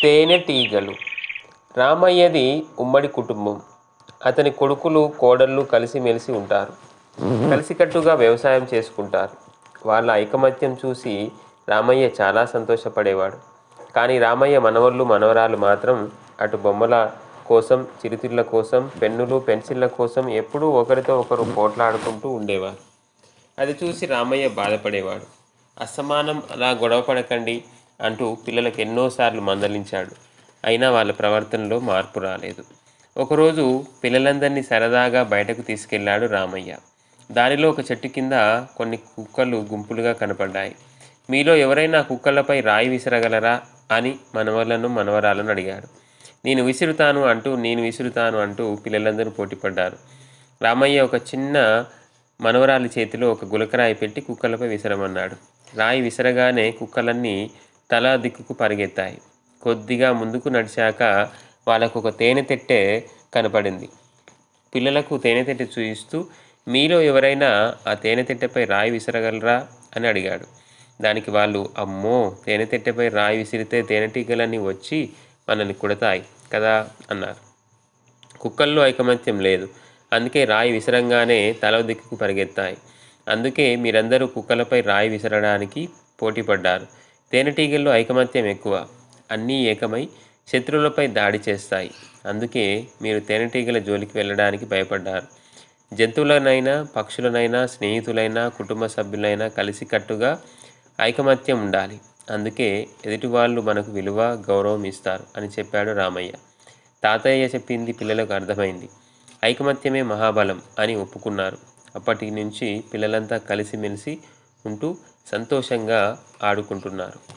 తేనెటీగలు రామయ్యది ఉమ్మడి కుటుంబం అతని కొడుకులు కోడళ్ళు కలిసిమెలిసి ఉంటారు కలిసికట్టుగా వ్యవసాయం చేసుకుంటారు వాళ్ళ ఐకమత్యం చూసి రామయ్య చాలా సంతోషపడేవాడు కానీ రామయ్య మనవళ్ళు మనవరాలు మాత్రం అటు బొమ్మల కోసం చిరుతిళ్ళ కోసం పెన్నులు పెన్సిళ్ళ కోసం ఎప్పుడూ ఒకరితో ఒకరు పోట్లాడుకుంటూ ఉండేవారు అది చూసి రామయ్య బాధపడేవాడు అసమానం అలా గొడవ పడకండి అంటూ పిల్లలకు ఎన్నోసార్లు మందలించాడు అయినా వాళ్ళ ప్రవర్తనలో మార్పు రాలేదు ఒకరోజు పిల్లలందరినీ సరదాగా బయటకు తీసుకెళ్లాడు రామయ్య దారిలో ఒక చెట్టు కింద కొన్ని కుక్కలు గుంపులుగా కనపడ్డాయి మీలో ఎవరైనా కుక్కలపై రాయి విసిరగలరా అని మనవలను మనవరాలను అడిగాడు నేను విసురుతాను అంటూ నేను విసురుతాను అంటూ పిల్లలందరూ పోటీపడ్డారు రామయ్య ఒక చిన్న మనవరాలి చేతిలో ఒక గులకరాయి పెట్టి కుక్కలపై విసరమన్నాడు రాయి విసరగానే కుక్కలన్నీ తల దిక్కుకు పరిగెత్తాయి కొద్దిగా ముందుకు నడిచాక వాళ్ళకు ఒక తేనె కనపడింది పిల్లలకు తేనె తెట్టె చూయిస్తూ మీలో ఎవరైనా ఆ తేనె తెట్టెపై రాయి విసరగలరా అని అడిగాడు దానికి వాళ్ళు అమ్మో తేనె తెట్టెపై రాయి విసిరితే తేనెటీగలన్నీ వచ్చి మనల్ని కుడతాయి కదా అన్నారు కుక్కల్లో ఐకమత్యం లేదు అందుకే రాయి విసరంగానే తల దిక్కుకు పరిగెత్తాయి అందుకే మీరందరూ కుక్కలపై రాయి విసరడానికి పోటీపడ్డారు తేనెటీగల్లో ఐకమత్యం ఎక్కువ అన్నీ ఏకమై శత్రువులపై దాడి చేస్తాయి అందుకే మీరు తేనెటీగల జోలికి వెళ్ళడానికి భయపడ్డారు జంతువులనైనా పక్షులనైనా స్నేహితులైనా కుటుంబ సభ్యులైనా కలిసికట్టుగా ఐకమత్యం ఉండాలి అందుకే ఎదుటి వాళ్ళు మనకు విలువ గౌరవం ఇస్తారు అని చెప్పాడు రామయ్య తాతయ్య చెప్పింది పిల్లలకు అర్థమైంది ఐకమత్యమే మహాబలం అని ఒప్పుకున్నారు అప్పటి నుంచి పిల్లలంతా కలిసిమెలిసి చేసుకుంటూ సంతోషంగా ఆడుకుంటున్నారు